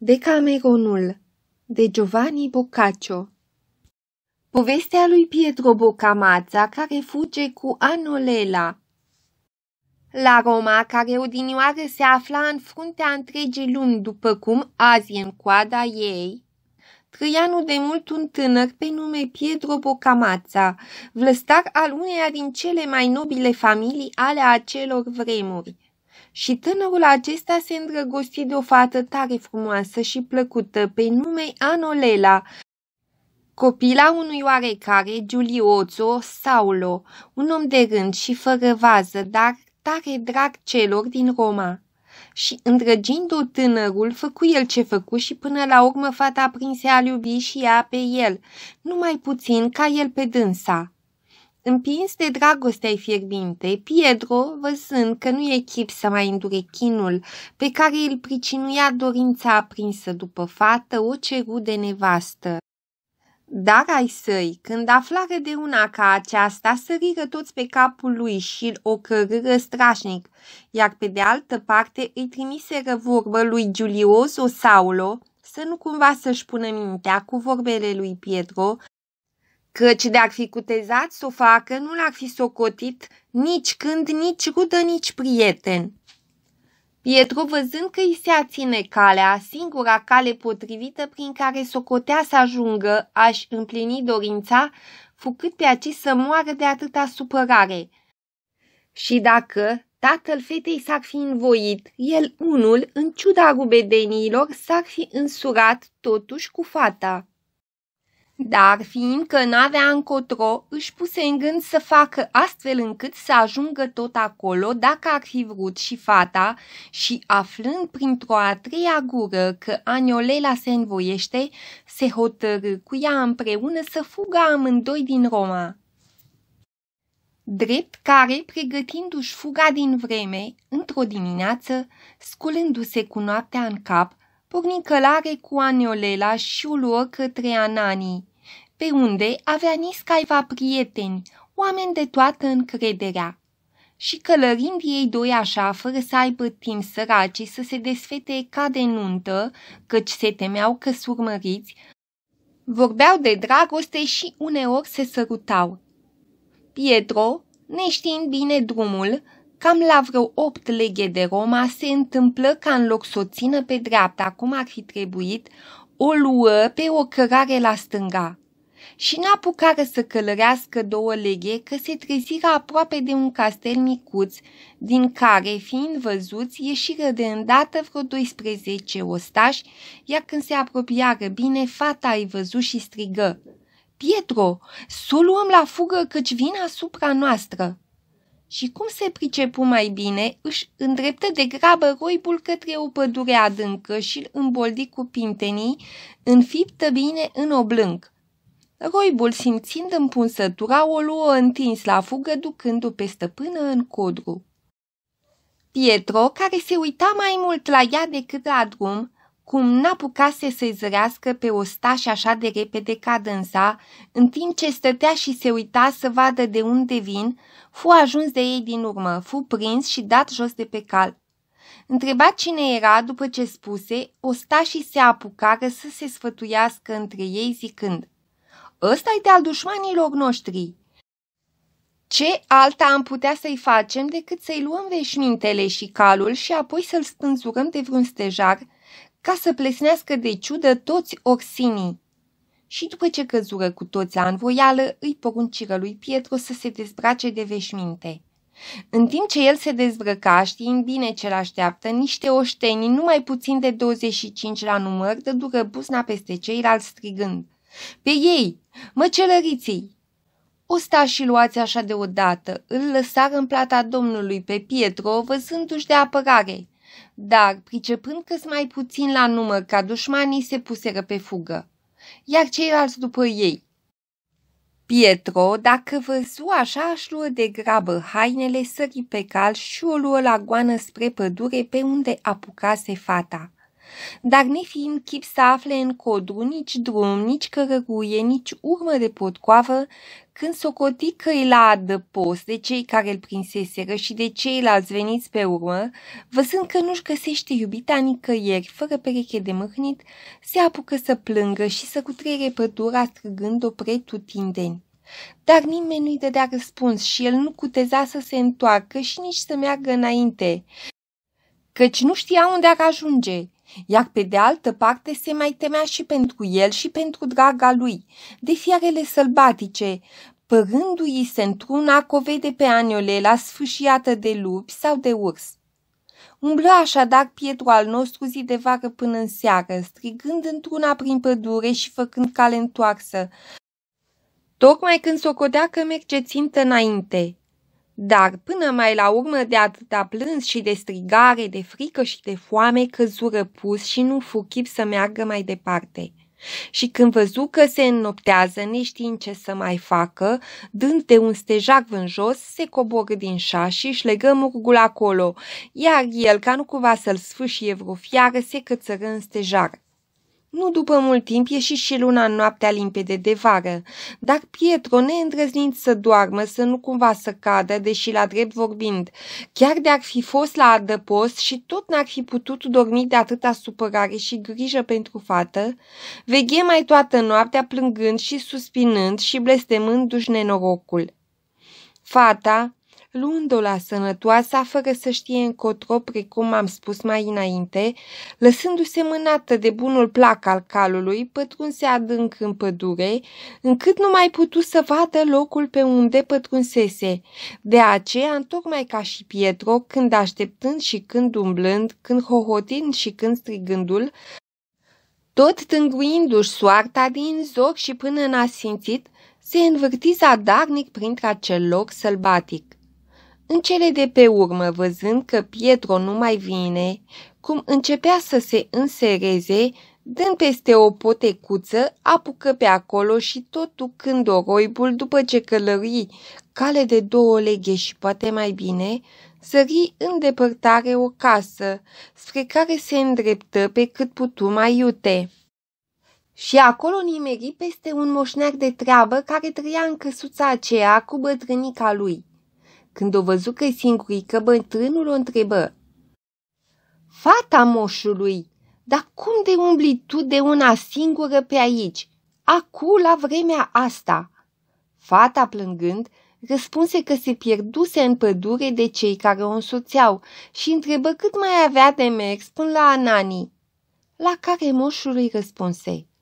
Decameronul de Giovanni Boccaccio Povestea lui Pietro Bocamața care fuge cu Anolela La Roma, care odinioară se afla în fruntea întregii lumi, după cum azi e în coada ei, trăia nu de mult un tânăr pe nume Pietro Bocamața, vlăstar al uneia din cele mai nobile familii ale acelor vremuri – și tânărul acesta se îndrăgosti de o fată tare frumoasă și plăcută pe nume Anolela, copila unui oarecare Giulioțo Saulo, un om de rând și fără vază, dar tare drag celor din Roma. Și îndrăgind-o tânărul, făcu el ce făcu și până la urmă fata prinse a iubi și ea pe el, numai puțin ca el pe dânsa. Împins de dragostea fierbinte, Pietro, văzând că nu e chip să mai îndure chinul pe care îl pricinuia dorința aprinsă după fată, o ceru de nevastă. Dar ai săi, când aflară de una ca aceasta, săriră toți pe capul lui și îl ocărâră strașnic, iar pe de altă parte îi trimiseră vorbă lui Giulioso Saulo să nu cumva să-și pună mintea cu vorbele lui Pietro căci de-ar fi cutezat să o facă, nu l-ar fi socotit nici când, nici rudă, nici prieten. Pietru, văzând că îi se aține calea, singura cale potrivită prin care socotea să ajungă aș împlini dorința, făcut pe aci să moară de atâta supărare. Și dacă tatăl fetei s-ar fi învoit, el unul, în ciuda rubedeniilor, s-ar fi însurat totuși cu fata. Dar fiindcă n-avea încotro, își puse în gând să facă astfel încât să ajungă tot acolo dacă ar fi vrut și fata și aflând printr-o a treia gură că Aniolela se învoiește, se hotărâ cu ea împreună să fugă amândoi din Roma drept care, pregătindu-și fuga din vreme, într-o dimineață, sculându-se cu noaptea în cap, porni călare cu Aniolela și o luă către Ananii pe unde avea niscaiva prieteni, oameni de toată încrederea. Și călărind ei doi așa, fără să aibă timp săraci să se desfete ca de nuntă, căci se temeau că surmăriți, vorbeau de dragoste și uneori se sărutau. Pietro, neștiind bine drumul, cam la vreo opt leghe de Roma, se întâmplă ca în loc să o țină pe dreapta, cum ar fi trebuit, o luă pe o cărare la stânga și n-apucară să călărească două leghe că se treziră aproape de un castel micuț, din care, fiind văzuți, ieșiră de îndată vreo 12 ostași, iar când se apropiară bine, fata ai văzut și strigă. Pietro, să luăm la fugă căci vin asupra noastră!" și cum se pricepu mai bine, își îndreptă de grabă roibul către o pădure adâncă și îl îmboldi cu pintenii, înfiptă bine în oblânc. Roibul, simțind împunsătura, o luă întins la fugă, ducându-o pe stăpână în codru. Pietro, care se uita mai mult la ea decât la drum, cum n-apucase să-i zărească pe ostaș așa de repede ca dânsa, în timp ce stătea și se uita să vadă de unde vin, fu ajuns de ei din urmă, fu prins și dat jos de pe cal. Întrebat cine era după ce spuse, ostașii se apucară să se sfătuiască între ei zicând – ăsta e de-al dușmanilor noștri. Ce alta am putea să-i facem decât să-i luăm veșmintele și calul și apoi să-l spânzurăm de vreun stejar ca să plesnească de ciudă toți orsinii? Și după ce căzură cu toți la învoială, îi porunciră lui Pietro să se dezbrace de veșminte. În timp ce el se dezbrăca, știind bine ce l-așteaptă, niște oștenii, numai puțin de 25 la număr, dădură buzna peste ceilalți strigând. Pe ei, Măcelăriții! și luați așa deodată îl lăsară în plata domnului pe Pietro, văzându-și de apărare, dar, pricepând că mai puțin la număr ca dușmanii, se puseră pe fugă, iar ceilalți după ei. Pietro, dacă văzu așa, își luă de grabă hainele, sări pe cal și o luă la goană spre pădure pe unde apucase fata dar nefiind chip să afle în codru nici drum, nici cărăguie, nici urmă de potcoavă, când socoti că îi la adăpost de cei care îl prinseseră și de ceilalți veniți pe urmă, văzând că nu-și găsește iubita nicăieri, fără pereche de mâhnit, se apucă să plângă și să cutrere pădura strigând-o pretutindeni. Dar nimeni nu-i dădea răspuns și el nu cuteza să se întoarcă și nici să meargă înainte, căci nu știa unde ar ajunge. Iar pe de altă parte se mai temea și pentru el și pentru draga lui, de fiarele sălbatice, părându-i se într-una că pe Aniolela sfâșiată de lupi sau de urs. Umblă așadar Pietru al nostru zi de vară până în seară, strigând într-una prin pădure și făcând cale întoarsă, tocmai când socodea că merge țintă înainte. Dar până mai la urmă de atâta plâns și de strigare, de frică și de foame, căzură pus și nu fu chip să meargă mai departe. Și când văzu că se înnoptează, neștiind ce să mai facă, dând de un stejar în jos, se coboră din șa și își legă murgul acolo, iar el, ca nu cumva să-l sfâșie vreo fiară, se cățără în stejar. Nu după mult timp ieși și luna în noaptea limpede de vară, dar Pietro, neîndrăznind să doarmă, să nu cumva să cadă, deși la drept vorbind, chiar de-ar fi fost la adăpost și tot n-ar fi putut dormi de atâta supărare și grijă pentru fată, veghe mai toată noaptea plângând și suspinând și blestemându-și nenorocul. Fata, luând-o la sănătoasa fără să știe încotro, precum am spus mai înainte, lăsându-se mânată de bunul plac al calului, pătrunse adânc în pădure, încât nu mai putu să vadă locul pe unde pătrunsese. De aceea, întocmai ca și Pietro, când așteptând și când umblând, când hohotind și când strigându-l, tot tânguindu-și soarta din zor și până în simțit, se învârti zadarnic printre acel loc sălbatic. În cele de pe urmă, văzând că Pietro nu mai vine, cum începea să se însereze, dând peste o potecuță, apucă pe acolo și tot când oroibul după ce călării cale de două leghe și poate mai bine, sări în depărtare o casă, spre care se îndreptă pe cât putu mai iute. Și acolo nimeri peste un moșneac de treabă care trăia în căsuța aceea cu bătrânica lui. Când o văzu că-i singurică, bătrânul o întrebă. Fata moșului, dar cum de umbli tu de una singură pe aici, acu la vremea asta?" Fata, plângând, răspunse că se pierduse în pădure de cei care o însoțeau și întrebă cât mai avea de mers până la Anani, la care moșul răspunse –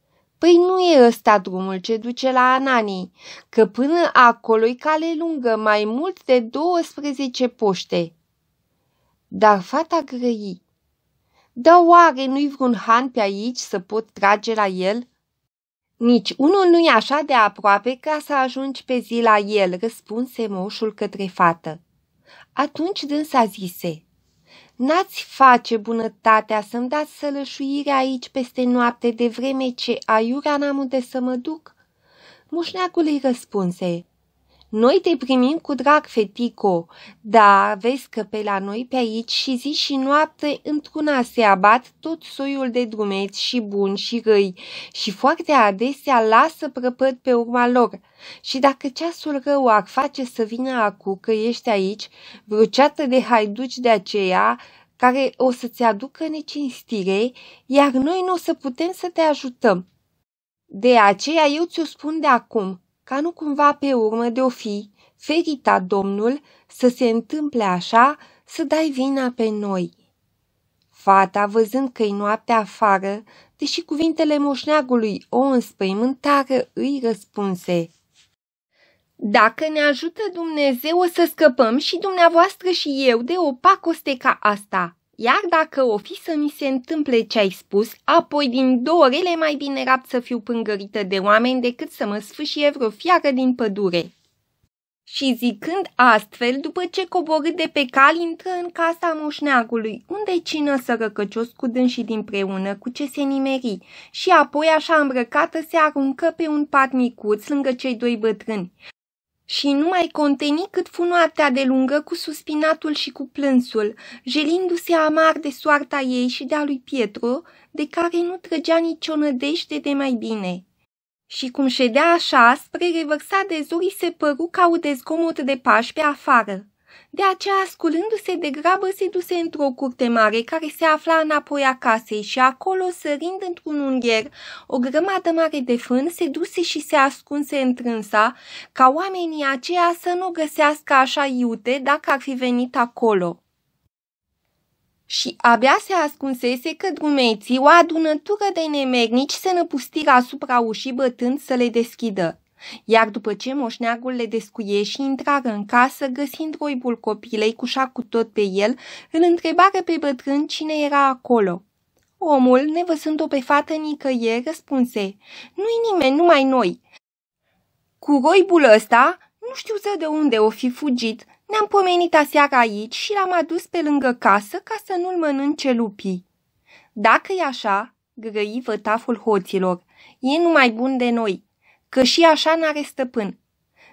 Păi nu e ăsta drumul ce duce la Ananii, că până acolo e cale lungă, mai mult de 12 poște. Dar fata grăi. Da oare nu-i vreun han pe aici să pot trage la el? Nici unul nu-i așa de aproape ca să ajungi pe zi la el, răspunse moșul către fată. Atunci dânsa zise, N-ați face bunătatea să-mi dați sălășuire aici peste noapte de vreme ce aiura n-am unde să mă duc?" Mușneacul îi răspunse, noi te primim cu drag, fetico, dar vezi că pe la noi pe aici și zi și noapte într-una se abat tot soiul de drumeți și buni și răi și foarte adesea lasă prăpăt pe urma lor. Și dacă ceasul rău ar face să vină acu că ești aici, vreo ceată de haiduci de aceea, care o să-ți aducă necinstire, iar noi nu o să putem să te ajutăm. De aceea eu ți-o spun de acum, ca nu cumva pe urmă de-o fi, ferita Domnul, să se întâmple așa, să dai vina pe noi. Fata, văzând că-i noaptea afară, deși cuvintele moșneagului o înspăimântară, îi răspunse. Dacă ne ajută Dumnezeu, o să scăpăm și dumneavoastră și eu de o pacoste ca asta. Iar dacă o fi să mi se întâmple ce ai spus, apoi din două orele mai bine rapt să fiu pângărită de oameni decât să mă sfâșie vreo fiară din pădure. Și zicând astfel, după ce coborât de pe cal, intră în casa moșneagului, unde cină sărăcăcios cu dânsii dinpreună, cu ce se nimeri, și apoi așa îmbrăcată se aruncă pe un pat micuț lângă cei doi bătrâni și nu mai conteni cât fu noaptea de lungă cu suspinatul și cu plânsul, jelindu-se amar de soarta ei și de-a lui Pietro, de care nu trăgea nicio nădejde de mai bine. Și cum ședea așa, spre revărsa de zurii se păru ca o dezgomot de pași pe afară. De aceea, sculându-se de grabă, se duse într-o curte mare care se afla înapoi a casei și acolo, sărind într-un ungher, o grămadă mare de fân se duse și se ascunse întrânsa, ca oamenii aceia să nu găsească așa iute dacă ar fi venit acolo și abia se ascunsese că drumeții o adunătură de nemernici se năpustiră asupra ușii bătând să le deschidă. Iar după ce moșneagul le descuie și intrară în casă, găsind roibul copilei cu șacul tot pe el, îl întrebară pe bătrân cine era acolo. Omul, nevăsând-o pe fată nicăieri, răspunse, Nu-i nimeni, numai noi. Cu roibul ăsta, nu știu să de unde o fi fugit, ne-am pomenit aseară aici și l-am adus pe lângă casă ca să nu-l mănânce lupii. Dacă e așa, grăi vătaful hoților, e numai bun de noi, că și așa n-are stăpân.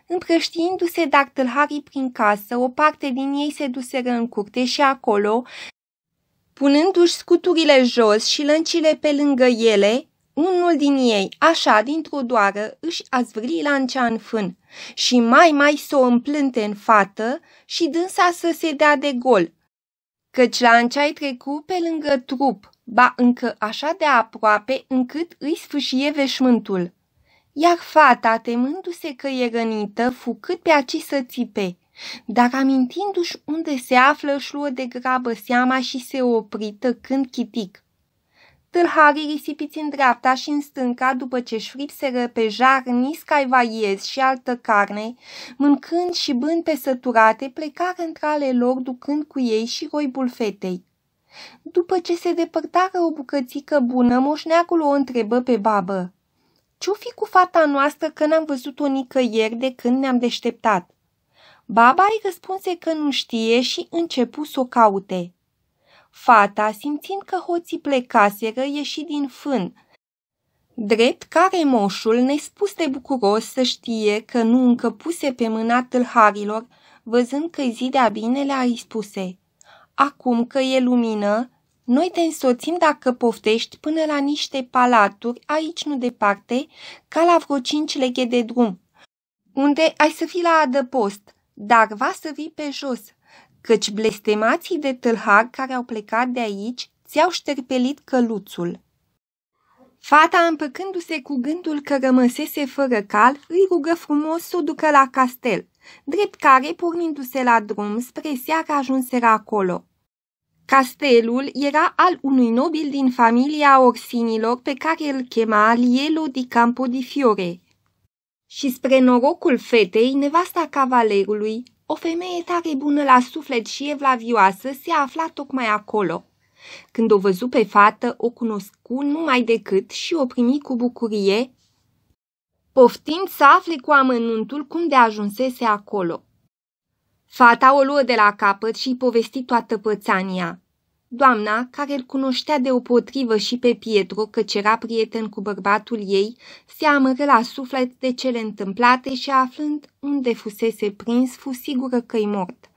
Împrăștiindu-se dactâlharii prin casă, o parte din ei se duseră în curte și acolo, punându-și scuturile jos și lăncile pe lângă ele, unul din ei, așa, dintr-o doară, își a zvârli lancea în fân și mai mai să o împlânte în fată și dânsa să se dea de gol, căci lancea-i trecu pe lângă trup, ba încă așa de aproape încât îi sfâșie veșmântul iar fata, temându-se că e rănită, fu cât pe aci să țipe. Dar amintindu-și unde se află, își luă de grabă seama și se oprită când chitic. Tâlharii risipiți în dreapta și în stânca după ce-și fripseră pe jar niscai vaiez și altă carne, mâncând și bând pe săturate, plecară între ale lor ducând cu ei și roibul fetei. După ce se depărtară o bucățică bună, moșneacul o întrebă pe babă. Ce-o fi cu fata noastră că n-am văzut-o nicăieri de când ne-am deșteptat? Baba îi răspunse că nu știe și începu să o caute. Fata, simțind că hoții plecaseră, ieși din fân. Drept care moșul, nespus de bucuros să știe că nu încăpuse pe mâna tâlharilor, văzând că-i zi a binele, a spuse – acum că e lumină, noi te însoțim dacă poftești până la niște palaturi, aici nu departe, ca la vreo cinci leghe de drum, unde ai să fii la adăpost, dar va să vii pe jos, căci blestemații de tâlhar care au plecat de aici ți-au șterpelit căluțul. Fata, împăcându-se cu gândul că rămăsese fără cal, îi rugă frumos să o ducă la castel, drept care, pornindu-se la drum, spre seara ajunseră acolo. Castelul era al unui nobil din familia Orsinilor pe care îl chema Alielo di Campo di Fiore. Și spre norocul fetei, nevasta cavalerului, o femeie tare bună la suflet și evlavioasă, se afla tocmai acolo. Când o văzu pe fată, o cunoscu numai decât și o primi cu bucurie, poftind să afle cu amănuntul cum de ajunsese acolo. Fata o luă de la capăt și povesti toată pățania. Doamna, care îl cunoștea deopotrivă și pe Pietro că era prieten cu bărbatul ei, se amără la suflet de cele întâmplate și aflând unde fusese prins, fu sigură că-i mort.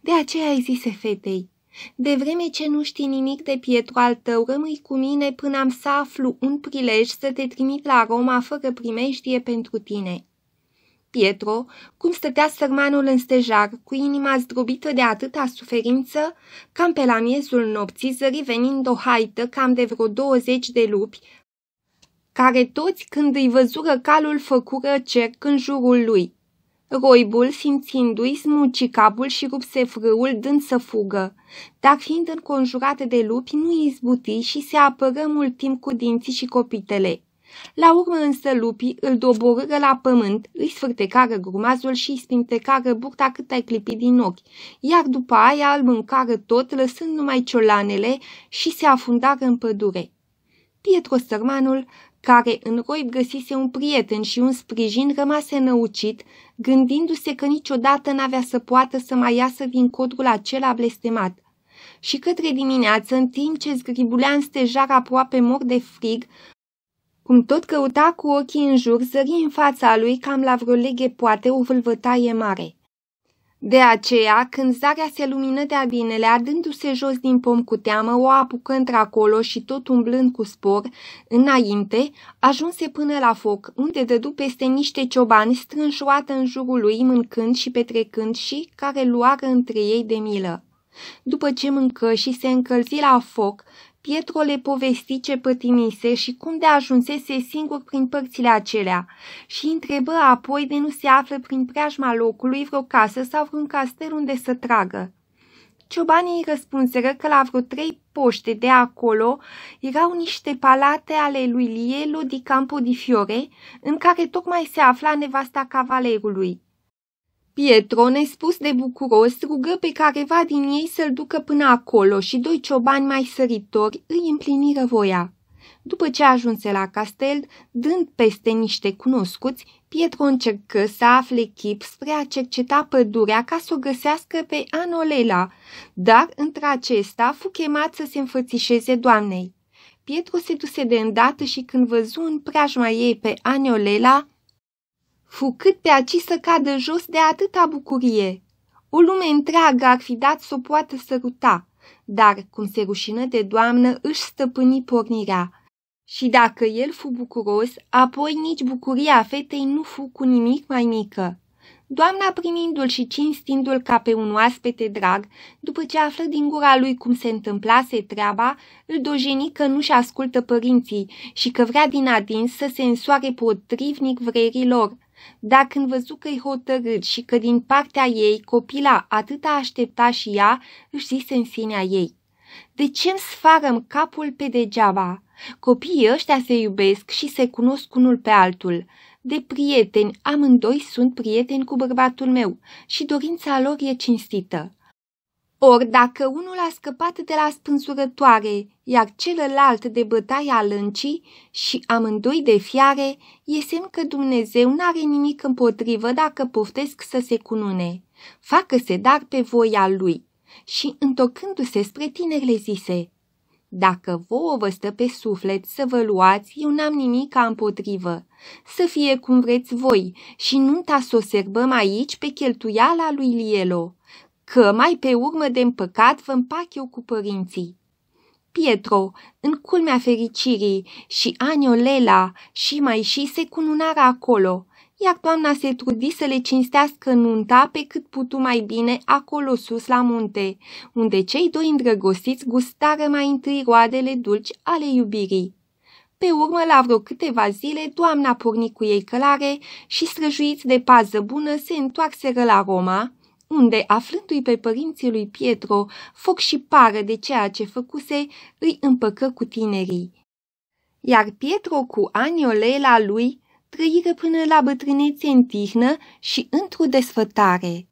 De aceea îi zise fetei, de vreme ce nu știi nimic de Pietro al tău, rămâi cu mine până am să aflu un prilej să te trimit la Roma fără primejdie pentru tine. Pietro, cum stătea sărmanul în stejar, cu inima zdrobită de atâta suferință, cam pe la miezul nopții zări venind o haită cam de vreo 20 de lupi, care toți când îi văzură calul făcură cerc în jurul lui. Roibul, simțindu-i, smuci capul și rupse frâul, dând să fugă. Dar fiind înconjurate de lupi, nu izbuti și se apără mult timp cu dinții și copitele. La urmă însă lupii îl doborâră la pământ, îi sfârtecară grumazul și îi spintecară burta cât ai clipit din ochi, iar după aia îl mâncară tot, lăsând numai ciolanele și se afundară în pădure. Pietro Sărmanul, care în roib găsise un prieten și un sprijin, rămase năucit, gândindu-se că niciodată n-avea să poată să mai iasă din codrul acela blestemat și către dimineață, în timp ce zgribulea în stejar aproape mor de frig, cum tot căuta cu ochii în jur, zări în fața lui cam la vreo leghe poate o vâlvătaie mare. De aceea, când zarea se lumină de-a binele, adându-se jos din pom cu teamă, o apucă într-acolo și tot umblând cu spor, înainte, ajunse până la foc, unde dădu peste niște ciobani strânșoată în jurul lui, mâncând și petrecând și care luară între ei de milă. După ce mâncă și se încălzi la foc, Pietro le povesti ce pătinise și cum de ajunsese singur prin părțile acelea și întrebă apoi de nu se află prin preajma locului vreo casă sau vreun castel unde să tragă. Ciobanii îi răspunseră că la vreo trei poște de acolo erau niște palate ale lui Lielo di Campo di Fiore, în care tocmai se afla nevasta cavalerului. Pietro, nespus de bucuros, rugă pe careva din ei să-l ducă până acolo și doi ciobani mai săritori îi împliniră voia. După ce ajunse la castel, dând peste niște cunoscuți, Pietro încercă să afle chip spre a cerceta pădurea ca să o găsească pe Anolela, dar între acesta fu chemat să se înfățișeze doamnei. Pietro se duse de îndată și când văzu în preajma ei pe Anolela, fu cât pe aci să cadă jos de atâta bucurie. O lume întreagă ar fi dat să o poată săruta, dar, cum se rușină de doamnă, își stăpâni pornirea. Și dacă el fu bucuros, apoi nici bucuria fetei nu fu cu nimic mai mică. Doamna primindu-l și cinstindu-l ca pe un oaspete drag, după ce află din gura lui cum se întâmplase treaba, îl dojeni că nu-și ascultă părinții și că vrea din adins să se însoare potrivnic vrerii lor, dar când văzu că-i hotărât și că din partea ei copila atâta aștepta și ea, își zise în sinea ei. De ce îmi sfarăm capul pe degeaba? Copiii ăștia se iubesc și se cunosc unul pe altul. De prieteni, amândoi sunt prieteni cu bărbatul meu și dorința lor e cinstită. Ori dacă unul a scăpat de la spânsurătoare, iar celălalt de bătaia lâncii și amândoi de fiare, e semn că Dumnezeu n-are nimic împotrivă dacă poftesc să se cunune. Facă-se dar pe voia lui. Și întocându-se spre tineri le zise, Dacă vouă vă stă pe suflet să vă luați, eu n-am nimic împotrivă. Să fie cum vreți voi și nu-nta să o serbăm aici pe cheltuiala lui Lielo că mai pe urmă de împăcat vă împac eu cu părinții. Pietro, în culmea fericirii, și Aniolela și mai și se cununară acolo, iar doamna se trudi să le cinstească nunta pe cât putu mai bine acolo sus la munte, unde cei doi îndrăgostiți gustară mai întâi roadele dulci ale iubirii. Pe urmă, la vreo câteva zile, doamna porni cu ei călare și străjuiți de pază bună se întoarseră la Roma, unde, aflându-i pe părinții lui Pietro, foc și pară de ceea ce făcuse, îi împăcă cu tinerii. Iar Pietro cu aniolela lui trăiră până la bătrânețe în tihnă și într-o desfătare.